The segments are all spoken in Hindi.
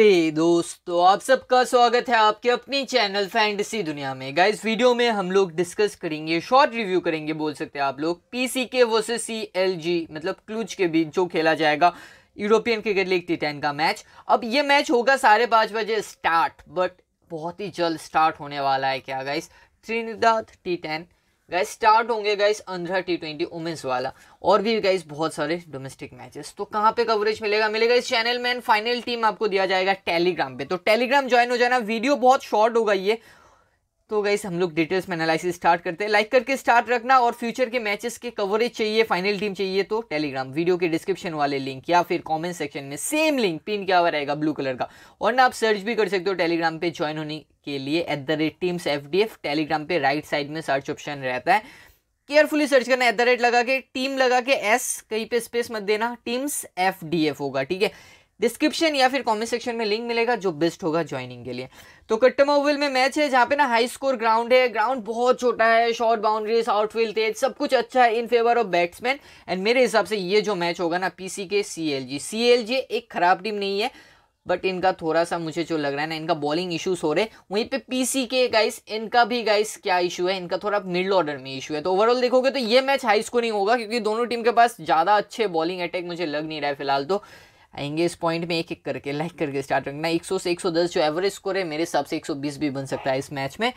नमस्ते दोस्तों आप सबका स्वागत है आपके अपनी चैनल फैंटसी दुनिया में गाइस वीडियो में हम लोग डिस्कस करेंगे शॉर्ट रिव्यू करेंगे बोल सकते हैं आप लोग पीसी के सी एल जी मतलब क्लूज के बीच जो खेला जाएगा European cricket league T ten का मैच अब ये मैच होगा साढ़े पाँच बजे स्टार्ट बट बहुत ही जल्द स्टार्ट होने वाला है क्या guys Trinidad T ten guys start होंगे guys Andhra T twenty women's वाला और भी गाइस बहुत सारे डोमेस्टिक मैचेस तो कहाँ पे कवरेज मिलेगा मिलेगा इस चैनल में फाइनल टीम आपको दिया जाएगा टेलीग्राम पे तो टेलीग्राम ज्वाइन हो जाना वीडियो बहुत शॉर्ट होगा ये तो गई हम लोग डिटेल्स में एनालिसिस स्टार्ट करते हैं लाइक करके स्टार्ट रखना और फ्यूचर के मैचेस के कवरेज चाहिए फाइनल टीम चाहिए तो टेलीग्राम वीडियो के डिस्क्रिप्शन वाले लिंक या फिर कमेंट सेक्शन में सेम लिंक पिन क्या हुआ रहेगा ब्लू कलर का और ना आप सर्च भी कर सकते हो टेलीग्राम पे ज्वाइन होने के लिए at the rate teams F Telegram पे राइट साइड में सर्च ऑप्शन रहता है केयरफुली सर्च करना एट द रेट लगा के टीम लगा के एस कहीं पे स्पेस मत देना टीम्स एफ होगा ठीक है डिस्क्रिप्शन या फिर कमेंट सेक्शन में लिंक मिलेगा जो बेस्ट होगा ज्वाइनिंग के लिए तो कट्टम ओवल में मैच है जहाँ पे ना हाई स्कोर ग्राउंड है ग्राउंड बहुत छोटा है शॉर्ट बाउंड्रीज आउटफील्ड तेज सब कुछ अच्छा है in favour of batsman and मेरे हिसाब से ये जो मैच होगा ना पीसी के सी एल जी जी एक खराब टीम नहीं है बट इनका थोड़ा सा मुझे जो लग रहा है ना इनका बॉलिंग इश्यूज हो रहे वहीं पे पीसी के गाइस इनका भी गाइस क्या इशू है इनका थोड़ा मिडल ऑर्डर में इशू है तो ओवरऑल देखोगे तो ये मैच हाई स्कोरिंग होगा क्योंकि दोनों टीम के पास ज़्यादा अच्छे बॉलिंग अटैक मुझे लग नहीं रहा है फिलहाल तो आएंगे इस पॉइंट में एक एक करके लाइक करके स्टार्ट रखना 100 से 110 जो एवरेज स्कोर है मेरे हिसाब से 120 भी बन सकता है इस मैच में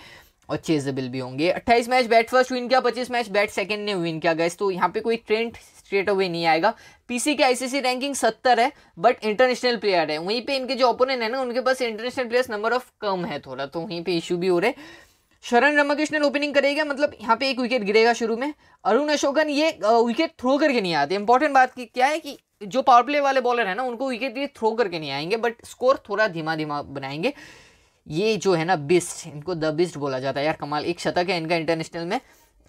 और चेजेबल भी होंगे अट्ठाईस मैच बैट फर्स्ट विन किया पच्चीस मैच बैट सेकंड ने विन किया गैस तो यहाँ पे कोई ट्रेंड स्ट्रेट अवे नहीं आएगा पीसी के आईसीसी रैंकिंग सत्तर है बट इंटरनेशनल प्लेयर है वहीं पर इनके जो ओपोनेंट है ना उनके पास इंटरनेशनल प्लेयर्स नंबर ऑफ कम है थोड़ा तो वहीं पर इशू भी हो रहे शरण रमाकृष्णन ओपनिंग करेगा मतलब यहाँ पे एक विकेट गिरेगा शुरू में अरुण अशोकन ये विकेट थ्रो करके नहीं आते इंपॉर्टेंट बात की क्या है कि जो पावर प्ले वाले बॉलर है ना उनको विकेट ये थ्रो करके नहीं आएंगे बट स्कोर थोड़ा धीमा धीमा बनाएंगे ये जो है ना बिस्ट इनको द बिस्ट बोला जाता है यार कमाल एक शतक है इनका इंटरनेशनल में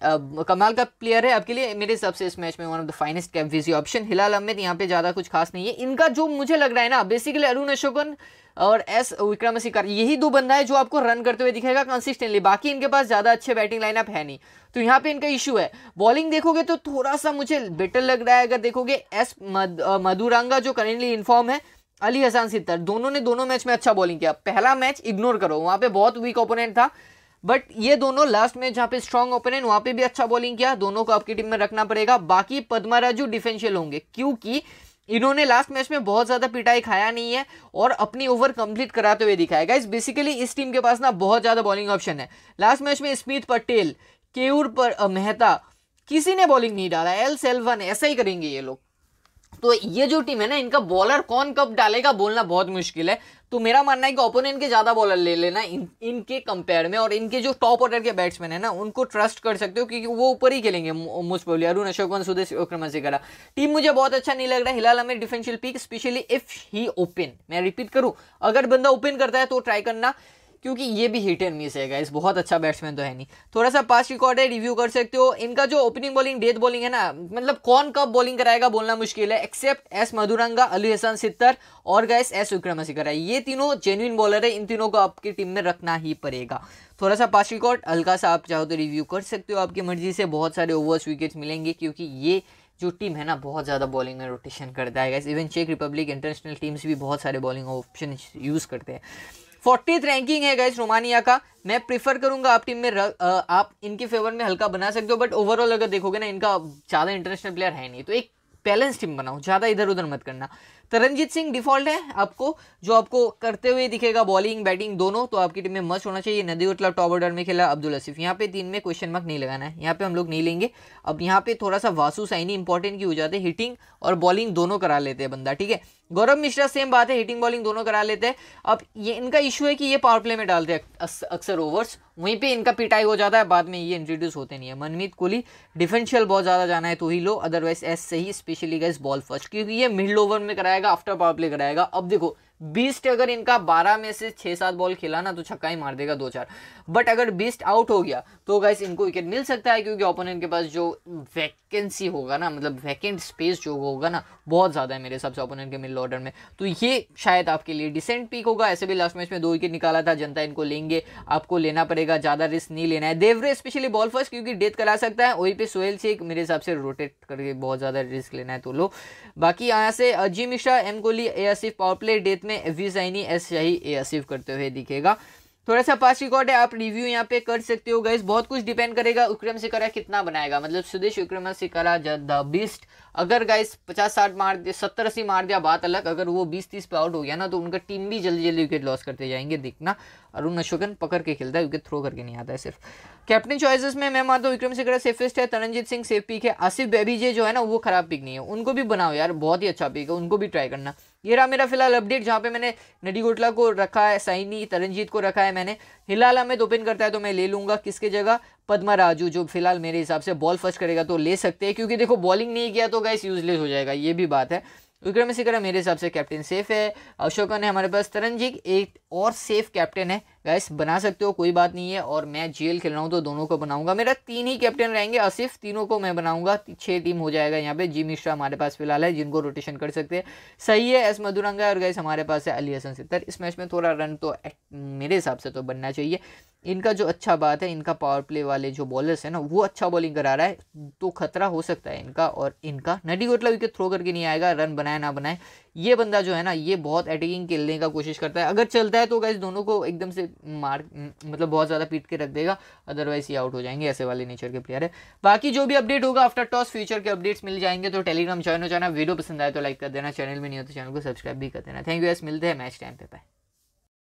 आ, कमाल का प्लेयर है आपके लिए मेरे हिसाब से इस मैच में वन ऑफ द फाइनेस्ट कैम्फीजी ऑप्शन हिलाल अहमद यहाँ पे ज़्यादा कुछ खास नहीं है इनका जो मुझे लग रहा है ना बेसिकली अरुण अशोकन और एस विक्रम सिकार यही दो बंदा है जो आपको रन करते हुए दिखेगा कंसिस्टेंटली बाकी इनके पास ज़्यादा अच्छे बैटिंग लाइनअप है नहीं तो यहाँ पे इनका इशू है बॉलिंग देखोगे तो थोड़ा सा मुझे बेटर लग रहा है अगर देखोगे एस मद, मधुरांगा जो करेंटली इन्फॉर्म है अली हसान सितर दोनों ने दोनों मैच में अच्छा बॉलिंग किया पहला मैच इग्नोर करो वहाँ पर बहुत वीक ओपोनेंट था बट ये दोनों लास्ट में जहाँ पे स्ट्रॉन्ग ओपोनेंट वहाँ पर भी अच्छा बॉलिंग किया दोनों को आपकी टीम में रखना पड़ेगा बाकी पदमा राजू डिफेंशियल होंगे क्योंकि इन्होंने लास्ट मैच में बहुत ज़्यादा पिटाई खाया नहीं है और अपनी ओवर कंप्लीट कराते हुए दिखाया गया बेसिकली इस टीम के पास ना बहुत ज़्यादा बॉलिंग ऑप्शन है लास्ट मैच में स्मित पटेल केयूर पर मेहता किसी ने बॉलिंग नहीं डाला एल सेल्वन ऐसा ही करेंगे ये लोग तो ये जो टीम है ना इनका बॉलर कौन कब डालेगा बोलना बहुत मुश्किल है तो मेरा मानना है कि ओपोनेंट के ज़्यादा बॉलर ले लेना इन इनके कंपेयर में और इनके जो टॉप ऑर्डर के बैट्समैन है ना उनको ट्रस्ट कर सकते हो क्योंकि वो ऊपर ही खेलेंगे most probably Arun Ashokan Sudesh Wickramasekara team मुझे बहुत अच्छा नहीं लग रहा है हिलाल हमें differential pick specially if he open मैं रिपीट करूँ अगर बंदा ओपन करता है तो ट्राई करना क्योंकि ये भी हिट एंड मिस है गाइस बहुत अच्छा बैट्समैन तो है नहीं थोड़ा सा पास रिकॉर्ड है रिव्यू कर सकते हो इनका जो ओपनिंग बॉलिंग डेथ बॉलिंग है ना मतलब कौन कब बॉलिंग कराएगा बोलना मुश्किल है एक्सेप्ट एस मधुरंगा अली हसन सित्तर और गैस एस विक्रमसिकर कराए ये तीनों जेन्यून बॉलर है इन तीनों को आपकी टीम में रखना ही पड़ेगा थोड़ा सा पास रिकॉर्ड हल्का सा आप चाहो तो रिव्यू कर सकते हो आपकी मर्जी से बहुत सारे ओवर्स विकेट्स मिलेंगे क्योंकि ये जो टीम है ना बहुत ज़्यादा बॉलिंग में रोटेशन करता है इवन चेक रिपब्लिक इंटरनेशनल टीम्स भी बहुत सारे बॉलिंग ऑप्शन यूज़ करते हैं फोर्टी रैंकिंग है गाइस रोमानिया का मैं प्रीफर करूंगा आप टीम में र, आप इनके फेवर में हल्का बना सकते हो बट ओवरऑल अगर देखोगे ना इनका ज़्यादा इंटरनेशनल प्लेयर है नहीं तो एक बैलेंस टीम बनाओ ज़्यादा इधर उधर मत करना तरनजीत सिंह डिफॉल्ट है आपको जो आपको करते हुए दिखेगा बॉलिंग बैटिंग दोनों तो आपकी टीम में मस्त होना चाहिए नदी उतला टॉप ऑर्डर में खेला अब्दुल असीफ यहाँ पे तीन में क्वेश्चन मार्क नहीं लगाना है यहाँ पे हम लोग नहीं लेंगे अब यहाँ पे थोड़ा सा वासु साइनी इंपॉर्टेंट की हो जाते हैं हिटिंग और बॉलिंग दोनों करा लेते हैं बंदा ठीक है गौरव मिश्रा सेम बात है हिटिंग बॉलिंग दोनों करा लेते हैं अब ये इनका इशू है कि ये पावर प्ले में डालते हैं अक्सर ओवर्स वहीं पे इनका पिटाई हो जाता है बाद में ये इंट्रोड्यूस होते नहीं है मनमीत कोहली डिफेंशियल बहुत ज़्यादा जाना है तो ही लो अदरवाइज एस सही ही स्पेशली गैस बॉल फर्स्ट क्योंकि ये मिडल ओवर में कराया कराएगा आफ्टर पावर प्ले कराएगा अब देखो बीस्ट अगर इनका बारह में से छह सात बॉल खेला ना तो छक्का ही मार देगा दो चार बट अगर बीस्ट आउट हो गया तो गाइस इनको विकेट मिल सकता है क्योंकि ओपोनेंट के पास जो वैकेंसी होगा ना मतलब वैकेंट स्पेस जो होगा ना बहुत ज़्यादा है मेरे हिसाब से ओपोनेंट के मिडल ऑर्डर में तो ये शायद आपके लिए डिसेंट पीक होगा ऐसे भी लास्ट मैच में दो विकेट निकाला था जनता इनको लेंगे आपको लेना पड़ेगा ज़्यादा रिस्क नहीं लेना है देवरे स्पेशली बॉल फर्स्ट क्योंकि डेथ करा सकता है वहीं पर सोहेल से मेरे हिसाब से रोटेट करके बहुत ज़्यादा रिस्क लेना है तो लो बाकी यहाँ से अजी मिश्रा एम कोहली ए आसिफ पावर प्ले डेथ में में एव्यूसाइनी एस शाही ए असीव करते हुए दिखेगा थोड़ा सा पास रिकॉर्ड है आप रिव्यू यहाँ पे कर सकते हो गाइस बहुत कुछ डिपेंड करेगा विक्रम शिकारा कितना बनाएगा मतलब सुदेश विक्रम शिकारा द बीस्ट अगर गाइस पचास साठ मार दिया सत्तर अस्सी मार दिया बात अलग अगर वो बीस तीस पे आउट हो गया ना तो उनका टीम भी जल्दी जल्दी विकेट लॉस करते जाएंगे देखना अरुण अशोकन पकड़ के खेलता है विकेट थ्रो करके नहीं आता है सिर्फ कैप्टन चॉइसेस में मैं मानता हूँ विक्रम सिकरा सेफेस्ट है तरनजीत सिंह सेफ पिक है आसिफ बेबीजे जो है ना वो खराब पिक नहीं है उनको भी बनाओ यार बहुत ही अच्छा पिक है उनको भी ट्राई करना ये रहा मेरा फिलहाल अपडेट जहाँ पे मैंने नडी गोटला को रखा है साइनी तरनजीत को रखा है मैंने हिलाल अहमद ओपन करता है तो मैं ले लूँगा किसके जगह पदमा राजू जो फिलहाल मेरे हिसाब से बॉल फर्स्ट करेगा तो ले सकते हैं क्योंकि देखो बॉलिंग नहीं किया तो गैस यूजलेस हो जाएगा ये भी बात है विक्रम सिकरा मेरे हिसाब से कैप्टन सेफ है अशोकन है हमारे पास तरनजीत एक और सेफ कैप्टन है गैस बना सकते हो कोई बात नहीं है और मैं जीएल खेल रहा हूँ तो दोनों को बनाऊंगा मेरा तीन ही कैप्टन रहेंगे आसिफ तीनों को मैं बनाऊंगा छः टीम हो जाएगा यहाँ पे जी मिश्रा हमारे पास फिलहाल है जिनको रोटेशन कर सकते हैं सही है एस मधुरंगा और गैस हमारे पास है अली हसन सितर इस मैच में थोड़ा रन तो मेरे हिसाब से तो बनना चाहिए इनका जो अच्छा बात है इनका पावर प्ले वाले जो बॉलर्स है ना वो अच्छा बॉलिंग करा रहा है तो खतरा हो सकता है इनका और इनका नडी गोटला विकेट थ्रो करके नहीं आएगा रन बनाए ना बनाए ये बंदा जो है ना ये बहुत अटैकिंग खेलने का कोशिश करता है अगर चलता है तो गैस दोनों को एकदम से मार मतलब बहुत ज़्यादा पीट के रख देगा अदरवाइज ये आउट हो जाएंगे ऐसे वाले नेचर के प्लेयर है बाकी जो भी अपडेट होगा आफ्टर टॉस फ्यूचर के अपडेट्स मिल जाएंगे तो टेलीग्राम ज्वाइन हो जाना वीडियो पसंद आए तो लाइक कर देना चैनल में नहीं हो तो चैनल को सब्सक्राइब भी कर देना थैंक यू गैस मिलते हैं मैच टाइम पे बाय